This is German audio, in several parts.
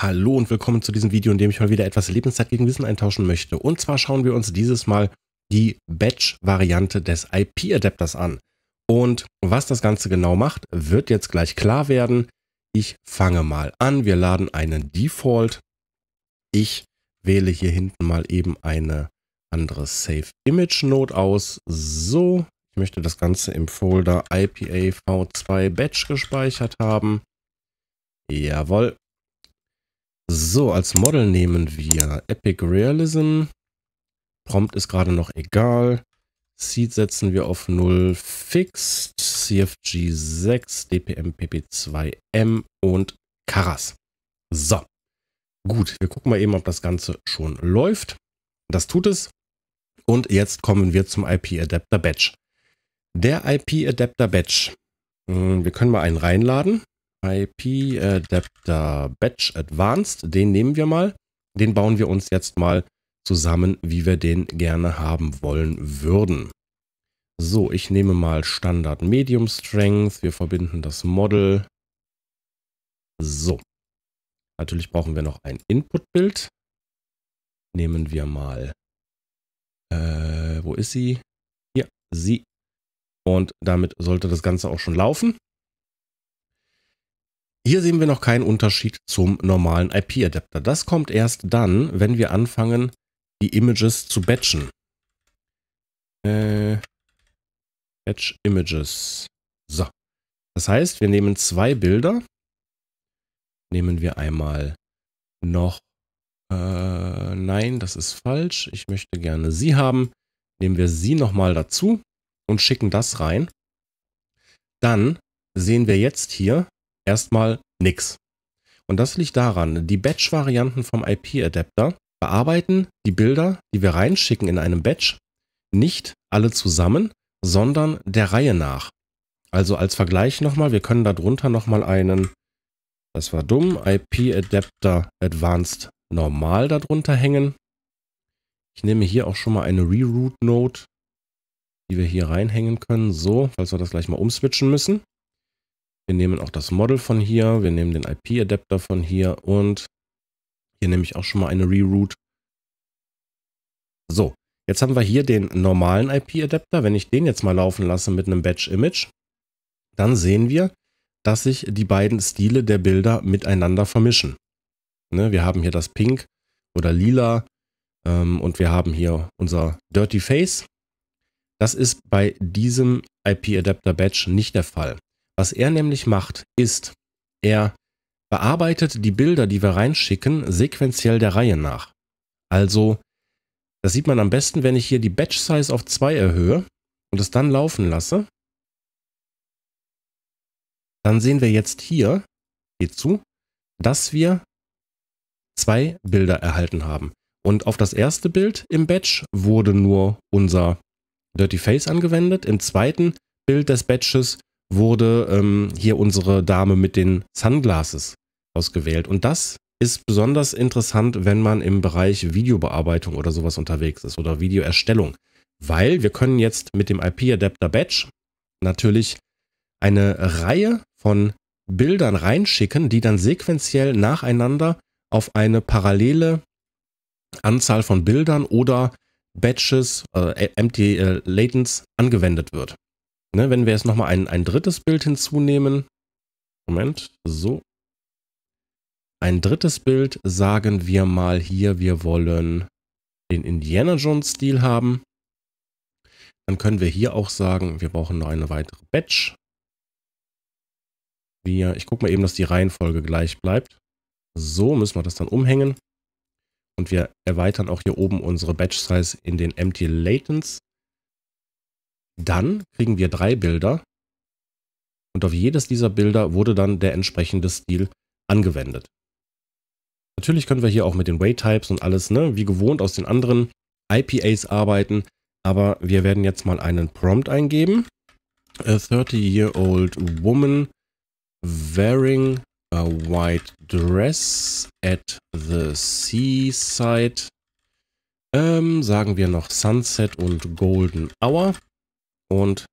Hallo und willkommen zu diesem Video, in dem ich mal wieder etwas Lebenszeit gegen Wissen eintauschen möchte. Und zwar schauen wir uns dieses Mal die Batch-Variante des IP-Adapters an. Und was das Ganze genau macht, wird jetzt gleich klar werden. Ich fange mal an. Wir laden einen Default. Ich wähle hier hinten mal eben eine andere Save Image Node aus. So, ich möchte das Ganze im Folder IPAV2 Batch gespeichert haben. Jawohl, so, als Model nehmen wir Epic Realism. Prompt ist gerade noch egal. Seed setzen wir auf 0 Fixed. CFG 6, DPM PP2M und Karas. So. Gut, wir gucken mal eben, ob das Ganze schon läuft. Das tut es. Und jetzt kommen wir zum IP Adapter Batch. Der IP Adapter Batch. Hm, wir können mal einen reinladen. IP Adapter Batch Advanced, den nehmen wir mal. Den bauen wir uns jetzt mal zusammen, wie wir den gerne haben wollen würden. So, ich nehme mal Standard Medium Strength. Wir verbinden das Model. So. Natürlich brauchen wir noch ein Input-Bild. Nehmen wir mal... Äh, wo ist sie? Hier, sie. Und damit sollte das Ganze auch schon laufen. Hier sehen wir noch keinen Unterschied zum normalen IP-Adapter. Das kommt erst dann, wenn wir anfangen, die Images zu batchen. Äh, Batch Images. So. Das heißt, wir nehmen zwei Bilder. Nehmen wir einmal noch... Äh, nein, das ist falsch. Ich möchte gerne sie haben. Nehmen wir sie nochmal dazu und schicken das rein. Dann sehen wir jetzt hier erstmal nix. Und das liegt daran, die Batch-Varianten vom IP-Adapter bearbeiten die Bilder, die wir reinschicken in einem Batch, nicht alle zusammen, sondern der Reihe nach. Also als Vergleich nochmal, wir können darunter nochmal einen, das war dumm, IP Adapter Advanced Normal darunter hängen. Ich nehme hier auch schon mal eine Reroute note die wir hier reinhängen können, so, falls wir das gleich mal umswitchen müssen. Wir nehmen auch das Model von hier, wir nehmen den IP-Adapter von hier und hier nehme ich auch schon mal eine Reroute. So, jetzt haben wir hier den normalen IP-Adapter. Wenn ich den jetzt mal laufen lasse mit einem Batch-Image, dann sehen wir, dass sich die beiden Stile der Bilder miteinander vermischen. Ne, wir haben hier das Pink oder Lila ähm, und wir haben hier unser Dirty Face. Das ist bei diesem IP-Adapter-Batch nicht der Fall. Was er nämlich macht, ist, er bearbeitet die Bilder, die wir reinschicken, sequenziell der Reihe nach. Also, das sieht man am besten, wenn ich hier die Batch Size auf 2 erhöhe und es dann laufen lasse. Dann sehen wir jetzt hier, geht zu, dass wir zwei Bilder erhalten haben. Und auf das erste Bild im Batch wurde nur unser Dirty Face angewendet. Im zweiten Bild des Batches wurde ähm, hier unsere Dame mit den Sunglasses ausgewählt. Und das ist besonders interessant, wenn man im Bereich Videobearbeitung oder sowas unterwegs ist oder Videoerstellung. Weil wir können jetzt mit dem IP-Adapter-Batch natürlich eine Reihe von Bildern reinschicken, die dann sequenziell nacheinander auf eine parallele Anzahl von Bildern oder Batches, äh, Empty äh, Latents angewendet wird. Ne, wenn wir jetzt nochmal ein, ein drittes Bild hinzunehmen, Moment, so. Ein drittes Bild, sagen wir mal hier, wir wollen den Indiana Jones Stil haben. Dann können wir hier auch sagen, wir brauchen noch eine weitere Batch. Wir, ich gucke mal eben, dass die Reihenfolge gleich bleibt. So müssen wir das dann umhängen. Und wir erweitern auch hier oben unsere Batch Size in den Empty Latents. Dann kriegen wir drei Bilder und auf jedes dieser Bilder wurde dann der entsprechende Stil angewendet. Natürlich können wir hier auch mit den Waytypes und alles, ne, wie gewohnt aus den anderen IPAs arbeiten, aber wir werden jetzt mal einen Prompt eingeben. A 30-year-old woman wearing a white dress at the seaside. Ähm, sagen wir noch Sunset und Golden Hour und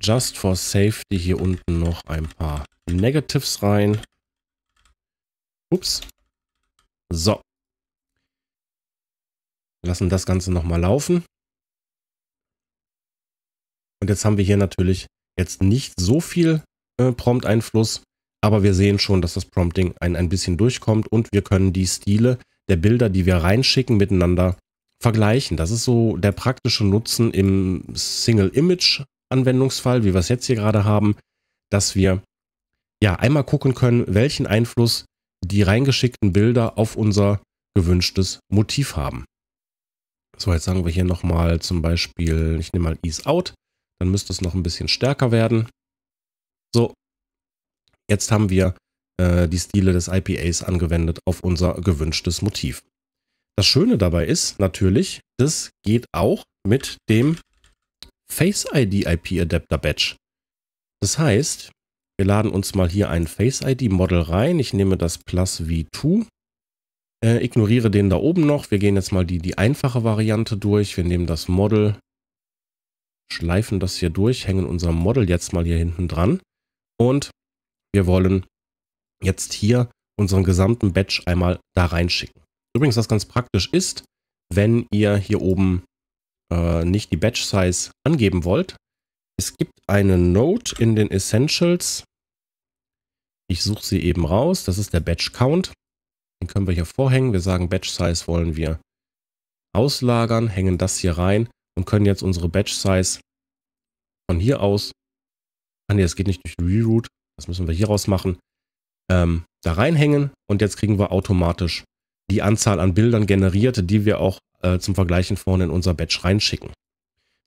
just for safety hier unten noch ein paar Negatives rein. Ups. So. Lassen das Ganze nochmal laufen. Und jetzt haben wir hier natürlich jetzt nicht so viel äh, Prompt-Einfluss, aber wir sehen schon, dass das Prompting ein, ein bisschen durchkommt und wir können die Stile der Bilder, die wir reinschicken, miteinander vergleichen. Das ist so der praktische Nutzen im Single-Image-Anwendungsfall, wie wir es jetzt hier gerade haben, dass wir ja einmal gucken können, welchen Einfluss die reingeschickten Bilder auf unser gewünschtes Motiv haben. So, jetzt sagen wir hier nochmal zum Beispiel, ich nehme mal Ease Out, dann müsste es noch ein bisschen stärker werden. So, jetzt haben wir äh, die Stile des IPAs angewendet auf unser gewünschtes Motiv. Das Schöne dabei ist natürlich, das geht auch mit dem Face ID IP Adapter Badge. Das heißt, wir laden uns mal hier ein Face ID Model rein. Ich nehme das Plus V2, äh, ignoriere den da oben noch. Wir gehen jetzt mal die, die einfache Variante durch. Wir nehmen das Model, schleifen das hier durch, hängen unser Model jetzt mal hier hinten dran. Und wir wollen jetzt hier unseren gesamten Batch einmal da reinschicken. Übrigens, was ganz praktisch ist, wenn ihr hier oben äh, nicht die Batch Size angeben wollt, es gibt eine Note in den Essentials. Ich suche sie eben raus. Das ist der Batch Count. Den können wir hier vorhängen. Wir sagen Batch Size wollen wir auslagern, hängen das hier rein und können jetzt unsere Batch Size von hier aus, ah ne, das geht nicht durch Reroute, das müssen wir hier raus machen, ähm, da reinhängen und jetzt kriegen wir automatisch die Anzahl an Bildern generiert, die wir auch äh, zum Vergleichen vorne in unser Batch reinschicken.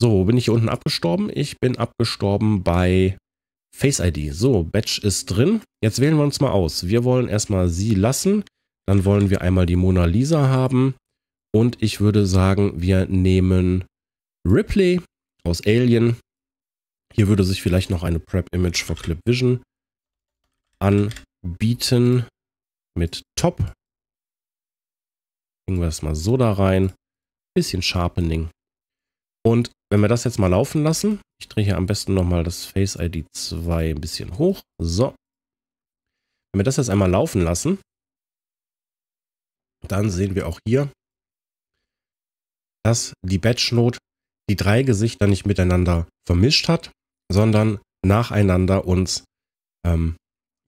So, wo bin ich hier unten abgestorben? Ich bin abgestorben bei Face ID. So, Batch ist drin. Jetzt wählen wir uns mal aus. Wir wollen erstmal sie lassen. Dann wollen wir einmal die Mona Lisa haben. Und ich würde sagen, wir nehmen Ripley aus Alien. Hier würde sich vielleicht noch eine Prep-Image für Clip Vision anbieten mit Top. Legen wir das mal so da rein. Bisschen Sharpening. Und wenn wir das jetzt mal laufen lassen, ich drehe hier am besten nochmal das Face ID 2 ein bisschen hoch. So. Wenn wir das jetzt einmal laufen lassen, dann sehen wir auch hier, dass die Batch-Note die drei Gesichter nicht miteinander vermischt hat, sondern nacheinander uns ähm,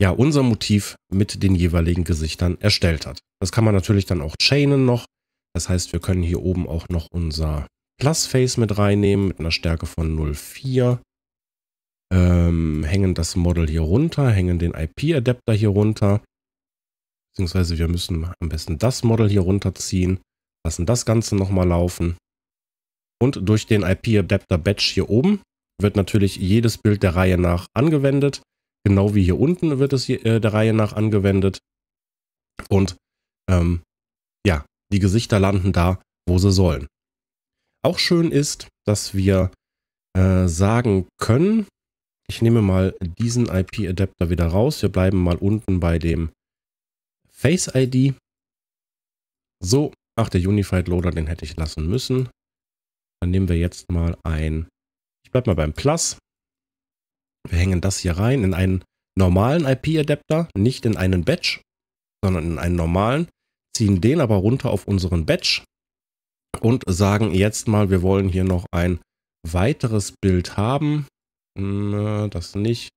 ja, unser Motiv mit den jeweiligen Gesichtern erstellt hat. Das kann man natürlich dann auch chainen noch. Das heißt, wir können hier oben auch noch unser Plus-Face mit reinnehmen mit einer Stärke von 0,4. Ähm, hängen das Model hier runter, hängen den IP-Adapter hier runter. Beziehungsweise wir müssen am besten das Model hier runterziehen, lassen das Ganze nochmal laufen. Und durch den IP-Adapter-Batch hier oben wird natürlich jedes Bild der Reihe nach angewendet. Genau wie hier unten wird es hier, äh, der Reihe nach angewendet. Und ähm, ja, die Gesichter landen da, wo sie sollen. Auch schön ist, dass wir äh, sagen können, ich nehme mal diesen IP-Adapter wieder raus. Wir bleiben mal unten bei dem Face ID. So, ach, der Unified Loader, den hätte ich lassen müssen. Dann nehmen wir jetzt mal ein, ich bleibe mal beim Plus. Wir hängen das hier rein in einen normalen IP-Adapter, nicht in einen Batch, sondern in einen normalen, ziehen den aber runter auf unseren Batch und sagen jetzt mal, wir wollen hier noch ein weiteres Bild haben. Das nicht.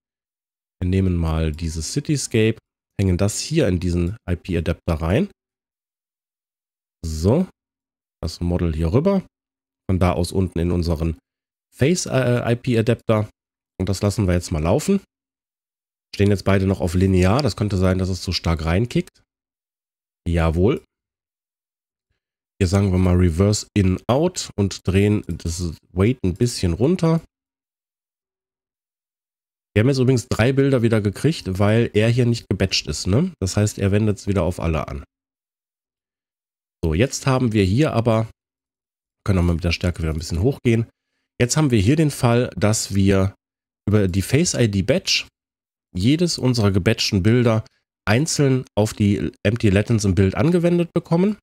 Wir nehmen mal dieses Cityscape, hängen das hier in diesen IP-Adapter rein. So, das Model hier rüber. Von da aus unten in unseren Face-IP-Adapter äh, und das lassen wir jetzt mal laufen. Stehen jetzt beide noch auf linear. Das könnte sein, dass es zu stark reinkickt. Jawohl. Hier sagen wir mal Reverse in out und drehen das Weight ein bisschen runter. Wir haben jetzt übrigens drei Bilder wieder gekriegt, weil er hier nicht gebatcht ist. Ne? Das heißt, er wendet es wieder auf alle an. So, jetzt haben wir hier aber, können wir mal mit der Stärke wieder ein bisschen hochgehen. Jetzt haben wir hier den Fall, dass wir über die Face ID Batch jedes unserer gebatchten Bilder einzeln auf die Empty Latins im Bild angewendet bekommen.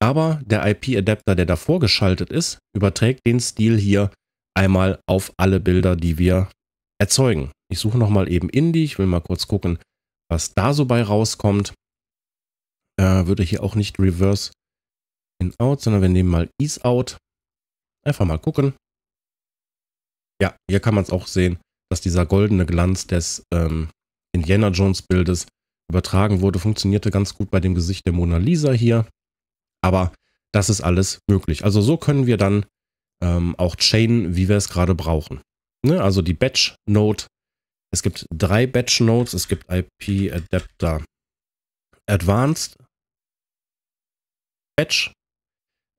Aber der IP-Adapter, der davor geschaltet ist, überträgt den Stil hier einmal auf alle Bilder, die wir erzeugen. Ich suche nochmal eben Indie. Ich will mal kurz gucken, was da so bei rauskommt. Äh, würde hier auch nicht Reverse in Out, sondern wir nehmen mal Ease Out. Einfach mal gucken. Ja, hier kann man es auch sehen dass dieser goldene Glanz des ähm, Indiana Jones Bildes übertragen wurde, funktionierte ganz gut bei dem Gesicht der Mona Lisa hier. Aber das ist alles möglich. Also so können wir dann ähm, auch chainen, wie wir es gerade brauchen. Ne? Also die Batch Note. Es gibt drei Batch Notes. Es gibt IP Adapter Advanced Batch.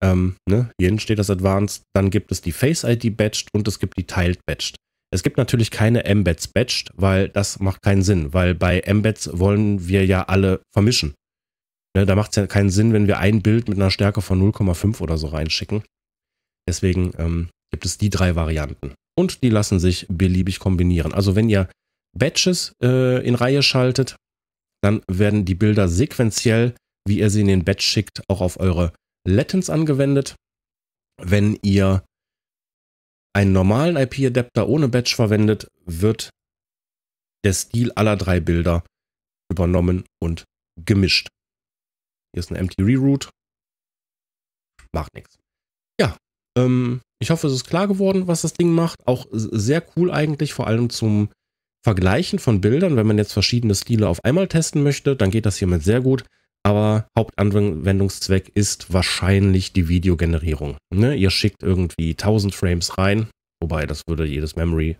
Ähm, ne? Hier steht das Advanced. Dann gibt es die Face ID Batched und es gibt die Tiled Batched. Es gibt natürlich keine Embeds batched, weil das macht keinen Sinn, weil bei Embeds wollen wir ja alle vermischen. Ne, da macht es ja keinen Sinn, wenn wir ein Bild mit einer Stärke von 0,5 oder so reinschicken. Deswegen ähm, gibt es die drei Varianten. Und die lassen sich beliebig kombinieren. Also wenn ihr Batches äh, in Reihe schaltet, dann werden die Bilder sequenziell, wie ihr sie in den Batch schickt, auch auf eure Latents angewendet. Wenn ihr einen normalen IP-Adapter ohne Batch verwendet, wird der Stil aller drei Bilder übernommen und gemischt. Hier ist ein Empty Reroute. Macht nichts. Ja, ähm, ich hoffe, es ist klar geworden, was das Ding macht. Auch sehr cool eigentlich, vor allem zum Vergleichen von Bildern. Wenn man jetzt verschiedene Stile auf einmal testen möchte, dann geht das hiermit sehr gut aber Hauptanwendungszweck ist wahrscheinlich die Videogenerierung. Ne? Ihr schickt irgendwie 1000 Frames rein, wobei das würde jedes Memory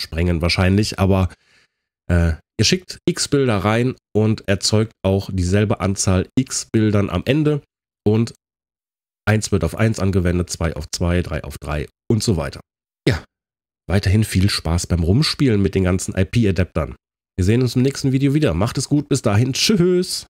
sprengen wahrscheinlich, aber äh, ihr schickt x Bilder rein und erzeugt auch dieselbe Anzahl x Bildern am Ende und 1 wird auf 1 angewendet, 2 auf 2, 3 auf 3 und so weiter. Ja, weiterhin viel Spaß beim Rumspielen mit den ganzen IP-Adaptern. Wir sehen uns im nächsten Video wieder. Macht es gut, bis dahin. Tschüss.